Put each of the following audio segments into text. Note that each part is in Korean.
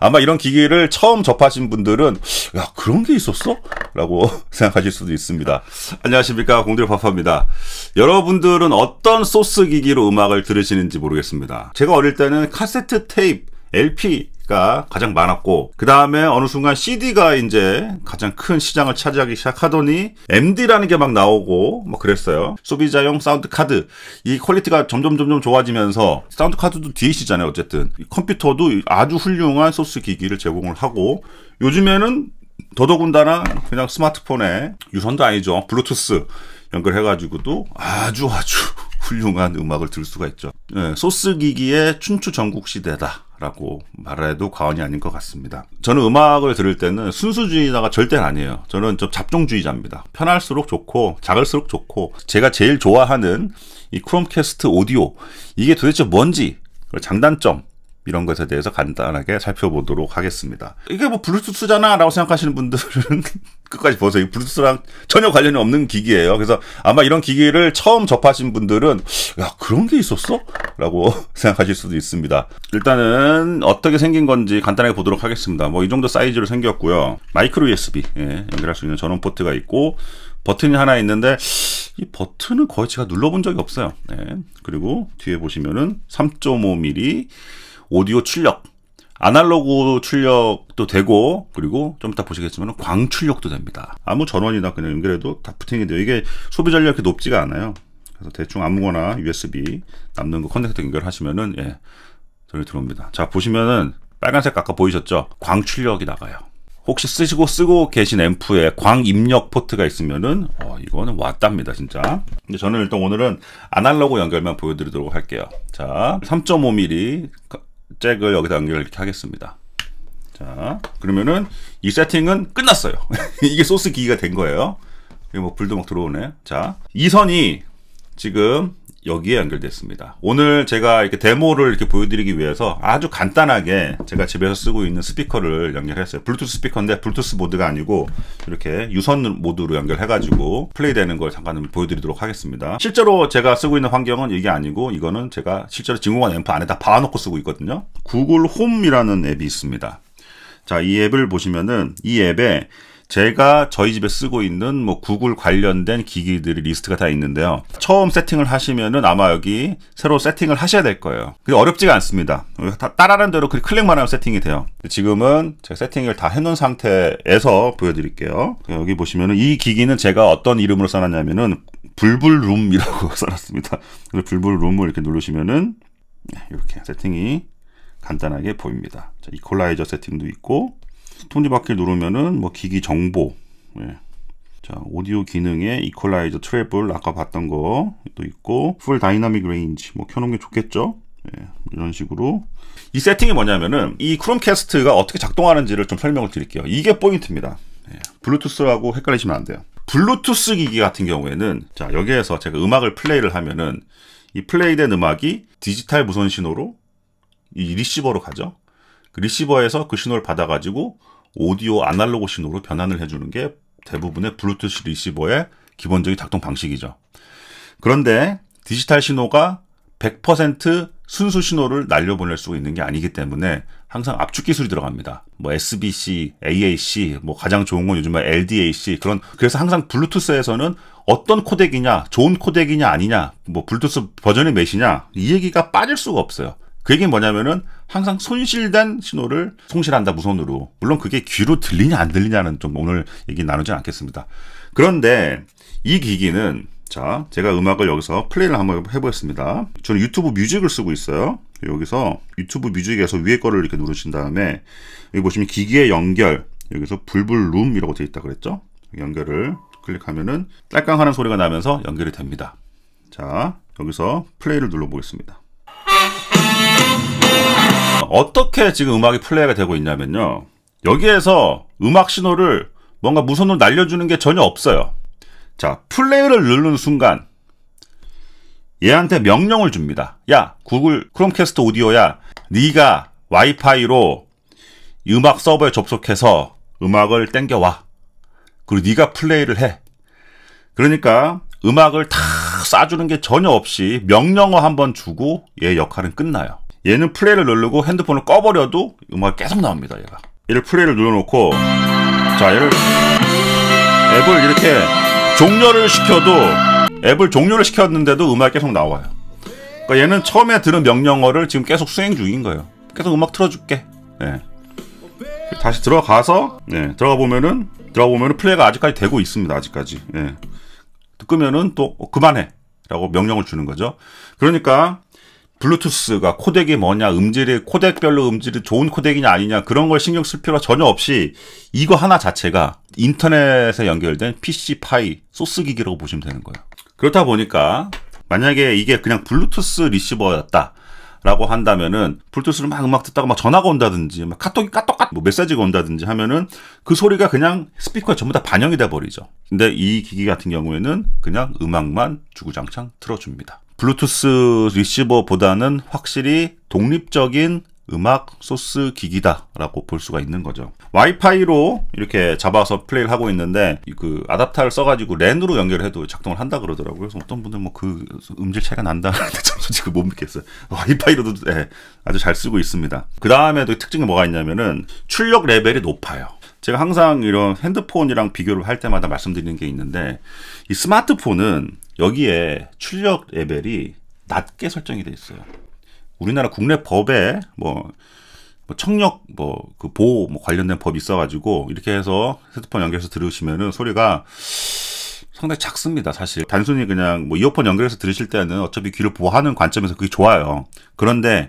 아마 이런 기기를 처음 접하신 분들은 야 그런 게 있었어? 라고 생각하실 수도 있습니다. 안녕하십니까 공들파파입니다. 여러분들은 어떤 소스 기기로 음악을 들으시는지 모르겠습니다. 제가 어릴 때는 카세트 테이프 LP 가 가장 많았고 그 다음에 어느 순간 CD가 이제 가장 큰 시장을 차지하기 시작하더니 MD라는 게 막 나오고 뭐 그랬어요. 소비자용 사운드 카드 이 퀄리티가 점점 점점 좋아지면서 사운드 카드도 DAC잖아요. 어쨌든 컴퓨터도 아주 훌륭한 소스 기기를 제공을 하고 요즘에는 더더군다나 그냥 스마트폰에 유선도 아니죠 블루투스 연결해가지고도 아주 아주 훌륭한 음악을 들을 수가 있죠. 예, 소스기기의 춘추 전국 시대다. 라고 말해도 과언이 아닌 것 같습니다. 저는 음악을 들을 때는 순수주의자가 절대 아니에요. 저는 좀 잡종주의자입니다. 편할수록 좋고, 작을수록 좋고, 제가 제일 좋아하는 이 크롬캐스트 오디오, 이게 도대체 뭔지, 장단점, 이런 것에 대해서 간단하게 살펴보도록 하겠습니다. 이게 뭐 블루투스잖아 라고 생각하시는 분들은 끝까지 보세요. 블루투스랑 전혀 관련이 없는 기기예요. 그래서 아마 이런 기기를 처음 접하신 분들은 야 그런 게 있었어? 라고 생각하실 수도 있습니다. 일단은 어떻게 생긴 건지 간단하게 보도록 하겠습니다. 뭐 이 정도 사이즈로 생겼고요. 마이크로 USB 예, 연결할 수 있는 전원 포트가 있고 버튼이 하나 있는데 이 버튼은 거의 제가 눌러본 적이 없어요. 예, 그리고 뒤에 보시면은 3.5mm 오디오 출력, 아날로그 출력도 되고 그리고 좀 이따 보시겠지만 광 출력도 됩니다. 아무 전원이나 그냥 연결해도 다 부팅이 돼요. 이게 소비 전력이 높지가 않아요. 그래서 대충 아무거나 USB 남는 거 커넥터 연결하시면은 예, 전리 들어옵니다. 자 보시면은 빨간색 아까 보이셨죠? 광 출력이 나가요. 혹시 쓰시고 쓰고 계신 앰프에 광 입력 포트가 있으면은 어, 이거는 왔답니다 진짜 근데 저는 일단 오늘은 아날로그 연결만 보여드리도록 할게요 자 3.5mm 잭을 여기다 연결을 이렇게 하겠습니다. 자, 그러면은 이 세팅은 끝났어요. 이게 소스 기기가 된 거예요. 이거 뭐 불도 막 들어오네. 자, 이 선이 지금 여기에 연결됐습니다. 오늘 제가 이렇게 데모를 이렇게 보여드리기 위해서 아주 간단하게 제가 집에서 쓰고 있는 스피커를 연결했어요. 블루투스 스피커인데 블루투스 모드가 아니고 이렇게 유선 모드로 연결해가지고 플레이되는 걸 잠깐 보여드리도록 하겠습니다. 실제로 제가 쓰고 있는 환경은 이게 아니고 이거는 제가 실제로 진공관 앰프 안에다 박아놓고 쓰고 있거든요. 구글 홈이라는 앱이 있습니다. 자, 이 앱을 보시면은 이 앱에 제가 저희 집에 쓰고 있는 뭐 구글 관련된 기기들이 리스트가 다 있는데요. 처음 세팅을 하시면은 아마 여기 새로 세팅을 하셔야 될 거예요. 근데 어렵지가 않습니다. 다 따라하는 대로 클릭만 하면 세팅이 돼요. 지금은 제가 세팅을 다 해놓은 상태에서 보여드릴게요. 여기 보시면은 이 기기는 제가 어떤 이름으로 써놨냐면은 불불룸이라고 써놨습니다. 불불룸을 이렇게 누르시면은 네, 이렇게 세팅이 간단하게 보입니다. 자, 이퀄라이저 세팅도 있고 톱니바퀴를 누르면은 뭐 기기 정보 예. 자 오디오 기능에 이퀄라이저 트래블 아까 봤던 거 또 있고 풀 다이나믹 레인지 뭐 켜놓은 게 좋겠죠 예. 이런 식으로 이 세팅이 뭐냐면은 이 크롬캐스트가 어떻게 작동하는지를 좀 설명을 드릴게요 이게 포인트입니다 예. 블루투스라고 헷갈리시면 안 돼요 블루투스 기기 같은 경우에는 자 여기에서 제가 음악을 플레이를 하면은 이 플레이된 음악이 디지털 무선 신호로 이 리시버로 가죠 그 리시버에서 그 신호를 받아가지고 오디오 아날로그 신호로 변환을 해주는 게 대부분의 블루투스 리시버의 기본적인 작동 방식이죠. 그런데 디지털 신호가 100% 순수 신호를 날려보낼 수 있는 게 아니기 때문에 항상 압축 기술이 들어갑니다. 뭐 SBC, AAC, 뭐 가장 좋은 건 요즘에 LDAC 그런 그래서 항상 블루투스에서는 어떤 코덱이냐, 좋은 코덱이냐 아니냐, 뭐 블루투스 버전이 몇이냐 이 얘기가 빠질 수가 없어요. 그 얘기는 뭐냐면은 항상 손실된 신호를 송실한다 무선으로. 물론 그게 귀로 들리냐 안 들리냐는 좀 오늘 얘기 나누지 않겠습니다. 그런데 이 기기는 자, 제가 음악을 여기서 플레이를 한번 해보겠습니다. 저는 유튜브 뮤직을 쓰고 있어요. 여기서 유튜브 뮤직에서 위에 거를 이렇게 누르신 다음에 여기 보시면 기기의 연결 여기서 불불룸이라고 되어 있다 그랬죠? 연결을 클릭하면은 딸깡하는 소리가 나면서 연결이 됩니다. 자, 여기서 플레이를 눌러보겠습니다. 어떻게 지금 음악이 플레이가 되고 있냐면요. 여기에서 음악 신호를 뭔가 무선으로 날려주는 게 전혀 없어요. 자, 플레이를 누르는 순간 얘한테 명령을 줍니다. 야, 구글 크롬캐스트 오디오야. 네가 와이파이로 음악 서버에 접속해서 음악을 땡겨와. 그리고 네가 플레이를 해. 그러니까 음악을 다싸주는게 전혀 없이 명령어 한번 주고 얘 역할은 끝나요. 얘는 플레이를 누르고 핸드폰을 꺼버려도 음악이 계속 나옵니다. 얘가. 얘를 플레이를 눌러놓고 자 얘를 앱을 이렇게 종료를 시켜도 앱을 종료를 시켰는데도 음악이 계속 나와요. 그러니까 얘는 처음에 들은 명령어를 지금 계속 수행 중인 거예요. 계속 음악 틀어줄게. 네. 다시 들어가서 네, 들어가 보면은 들어가 보면은 플레이가 아직까지 되고 있습니다. 아직까지. 네. 예. 끄면은 또 어, 그만해. 라고 명령을 주는 거죠. 그러니까 블루투스가 코덱이 뭐냐, 음질이 코덱별로 음질이 좋은 코덱이냐 아니냐 그런 걸 신경 쓸 필요가 전혀 없이 이거 하나 자체가 인터넷에 연결된 PC 파이 소스 기기라고 보시면 되는 거예요. 그렇다 보니까 만약에 이게 그냥 블루투스 리시버였다. 라고 한다면은 블루투스로 막 음악 듣다가 막 전화가 온다든지 막 카톡이 까똑까똑 뭐 메시지가 온다든지 하면은 그 소리가 그냥 스피커에 전부 다 반영이 돼 버리죠. 근데 이 기기 같은 경우에는 그냥 음악만 주구장창 틀어줍니다. 블루투스 리시버보다는 확실히 독립적인 음악 소스 기기다라고 볼 수가 있는 거죠. 와이파이로 이렇게 잡아서 플레이를 하고 있는데 그 아답터를 써가지고 랜으로 연결해도 작동을 한다 그러더라고요. 그래서 어떤 분들 뭐그 음질 차이가 난다는데 참 솔직히 못 믿겠어요. 와이파이로도 네, 아주 잘 쓰고 있습니다. 그 다음에 또 특징이 뭐가 있냐면은 출력 레벨이 높아요. 제가 항상 이런 핸드폰이랑 비교를 할 때마다 말씀드리는 게 있는데 이 스마트폰은 여기에 출력 레벨이 낮게 설정이 돼 있어요. 우리나라 국내 법에 뭐, 뭐 청력 뭐 그 보호 뭐 관련된 법이 있어가지고 이렇게 해서 헤드폰 연결해서 들으시면은 소리가 상당히 작습니다. 사실 단순히 그냥 뭐 이어폰 연결해서 들으실 때는 어차피 귀를 보호하는 관점에서 그게 좋아요. 그런데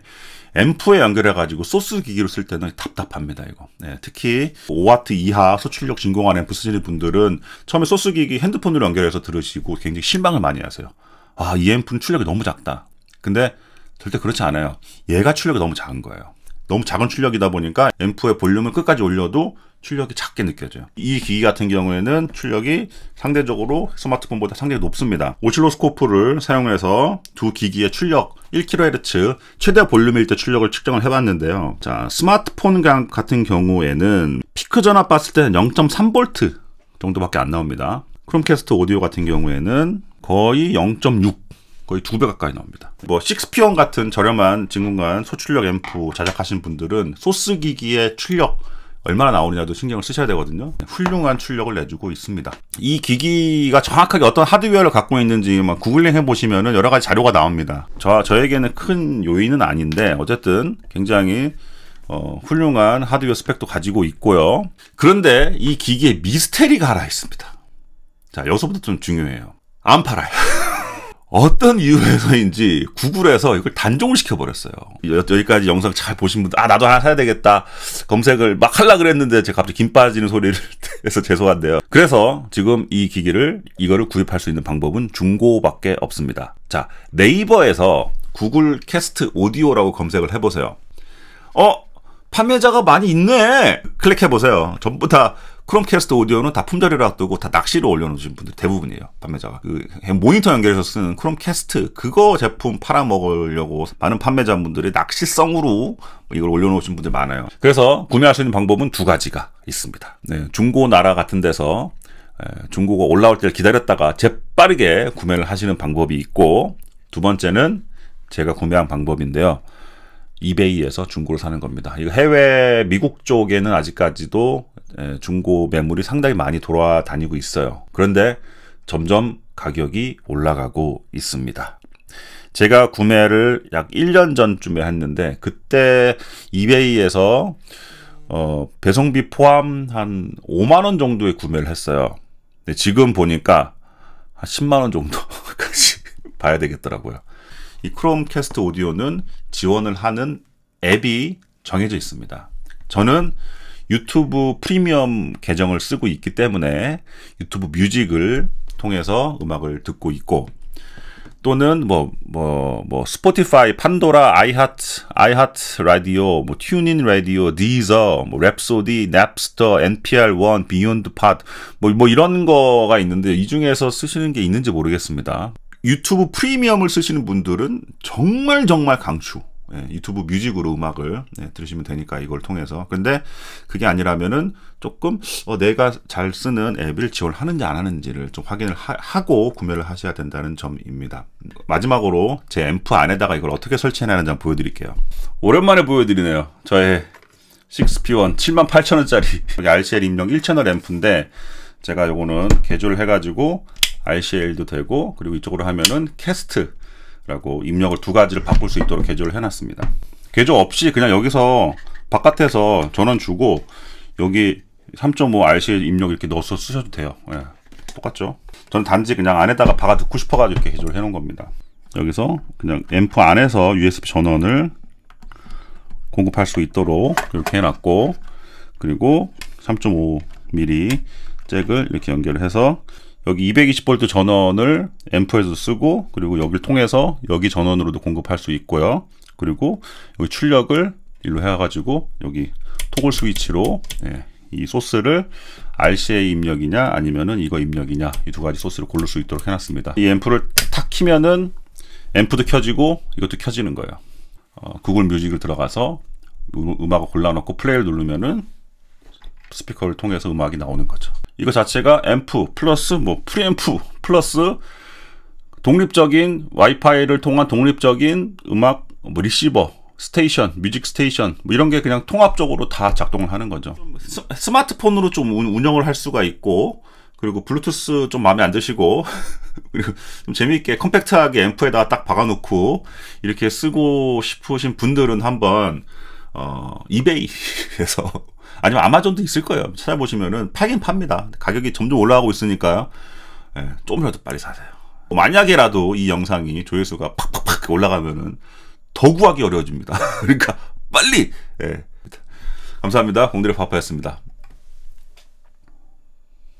앰프에 연결해가지고 소스 기기로 쓸 때는 답답합니다, 이거. 네, 특히 5 w 트 이하 소출력 진공한 앰프 쓰시는 분들은 처음에 소스 기기 핸드폰으로 연결해서 들으시고 굉장히 실망을 많이 하세요. 아, 이 앰프는 출력이 너무 작다. 근데 절대 그렇지 않아요. 얘가 출력이 너무 작은 거예요. 너무 작은 출력이다 보니까 앰프의 볼륨을 끝까지 올려도 출력이 작게 느껴져요. 이 기기 같은 경우에는 출력이 상대적으로 스마트폰보다 상당히 높습니다. 오실로스코프를 사용해서 두 기기의 출력 1kHz 최대 볼륨일 때 출력을 측정을 해봤는데요. 자, 스마트폰 같은 경우에는 피크 전압 봤을 때는 0.3V 정도밖에 안 나옵니다. 크롬캐스트 오디오 같은 경우에는 거의 0.6 거의 2배 가까이 나옵니다. 뭐 6피온 같은 저렴한 진공관 소출력 앰프 자작하신 분들은 소스 기기의 출력 얼마나 나오느냐도 신경을 쓰셔야 되거든요. 훌륭한 출력을 내주고 있습니다. 이 기기가 정확하게 어떤 하드웨어를 갖고 있는지 막 구글링 해보시면 여러 가지 자료가 나옵니다. 저, 저에게는 큰 요인은 아닌데 어쨌든 굉장히 어, 훌륭한 하드웨어 스펙도 가지고 있고요. 그런데 이 기기에 미스테리가 하나 있습니다. 자, 여기서부터 좀 중요해요. 안 팔아요. 어떤 이유에서인지 구글에서 이걸 단종을 시켜버렸어요. 여기까지 영상 잘 보신 분들, 아, 나도 하나 사야 되겠다. 검색을 막 하려고 그랬는데 제가 갑자기 김 빠지는 소리를 해서 죄송한데요. 그래서 지금 이 기기를, 이거를 구입할 수 있는 방법은 중고밖에 없습니다. 자, 네이버에서 구글 캐스트 오디오라고 검색을 해보세요. 어? 판매자가 많이 있네! 클릭해보세요. 전부 다 크롬캐스트 오디오는 다 품절이라 뜨고다 낚시로 올려놓으신 분들 대부분이에요. 판매자가. 그, 그 모니터 연결해서 쓰는 크롬캐스트 그거 제품 팔아먹으려고 많은 판매자분들이 낚시성으로 뭐 이걸 올려놓으신 분들 많아요. 그래서 구매할 수 있는 방법은 두 가지가 있습니다. 네, 중고 나라 같은 데서 중고가 올라올 때를 기다렸다가 재빠르게 구매를 하시는 방법이 있고 두 번째는 제가 구매한 방법인데요. 이베이에서 중고를 사는 겁니다. 이거 해외 미국 쪽에는 아직까지도 예, 중고 매물이 상당히 많이 돌아다니고 있어요. 그런데 점점 가격이 올라가고 있습니다. 제가 구매를 약 1년 전쯤에 했는데 그때 이베이에서 어, 배송비 포함 한 5만 원 정도에 구매를 했어요. 근데 지금 보니까 한 10만 원 정도까지 봐야 되겠더라고요. 이 크롬캐스트 오디오는 지원을 하는 앱이 정해져 있습니다. 저는 유튜브 프리미엄 계정을 쓰고 있기 때문에 유튜브 뮤직을 통해서 음악을 듣고 있고 또는 뭐 뭐뭐 뭐, 뭐 스포티파이, 판도라, 아이하트, 아이하트 라디오, 뭐 튜닝 라디오, 디저, 뭐 랩소디, 납스터, NPR1, 비욘드 팟, 뭐뭐 뭐 이런 거가 있는데 이 중에서 쓰시는 게 있는지 모르겠습니다. 유튜브 프리미엄을 쓰시는 분들은 정말 정말 강추. 예, 네, 유튜브 뮤직으로 음악을 예, 들으시면 되니까 이걸 통해서 근데 그게 아니라면은 조금 어, 내가 잘 쓰는 앱을 지원하는지 안 하는지를 좀 확인을 하, 고 구매를 하셔야 된다는 점입니다 마지막으로 제 앰프 안에다가 이걸 어떻게 설치해내는지 한번 보여드릴게요 오랜만에 보여드리네요 저의 6P1 78,000원짜리 RCL 임령 1채널 앰프인데 제가 요거는 개조를 해가지고 RCL도 되고 그리고 이쪽으로 하면은 캐스트 라고 입력을 두 가지를 바꿀 수 있도록 개조를 해놨습니다. 개조 없이 그냥 여기서 바깥에서 전원 주고 여기 3.5 RC 입력 이렇게 넣어서 쓰셔도 돼요. 예, 똑같죠? 저는 단지 그냥 안에다가 박아 듣고 싶어가지고 이렇게 개조를 해놓은 겁니다. 여기서 그냥 앰프 안에서 USB 전원을 공급할 수 있도록 이렇게 해놨고 그리고 3.5mm 잭을 이렇게 연결해서 여기 220V 전원을 앰프에서 쓰고 그리고 여기를 통해서 여기 전원으로도 공급할 수 있고요. 그리고 여기 출력을 일로 해가지고 여기 토글 스위치로 예, 이 소스를 RCA 입력이냐 아니면은 이거 입력이냐 이 두 가지 소스를 고를 수 있도록 해놨습니다. 이 앰프를 탁 키면은 앰프도 켜지고 이것도 켜지는 거예요. 어, 구글 뮤직을 들어가서 음, 음악을 골라놓고 플레이를 누르면은 스피커를 통해서 음악이 나오는 거죠. 이거 자체가 앰프 플러스 뭐 프리앰프 플러스 독립적인 와이파이를 통한 독립적인 음악 뭐 리시버 스테이션, 뮤직 스테이션 뭐 이런 게 그냥 통합적으로 다 작동을 하는 거죠. 스마트폰으로 좀 운영을 할 수가 있고 그리고 블루투스 좀 마음에 안 드시고 그리고 좀 재미있게 컴팩트하게 앰프에다가 딱 박아놓고 이렇게 쓰고 싶으신 분들은 한번 어, 이베이에서 아니면 아마존도 있을 거예요. 찾아보시면은 파긴 팝니다. 가격이 점점 올라가고 있으니까요. 예, 조금이라도 빨리 사세요. 뭐 만약에라도 이 영상이 조회수가 팍팍팍 올라가면은 더 구하기 어려워집니다. 그러니까 빨리. 예. 감사합니다. 공들의 파파였습니다.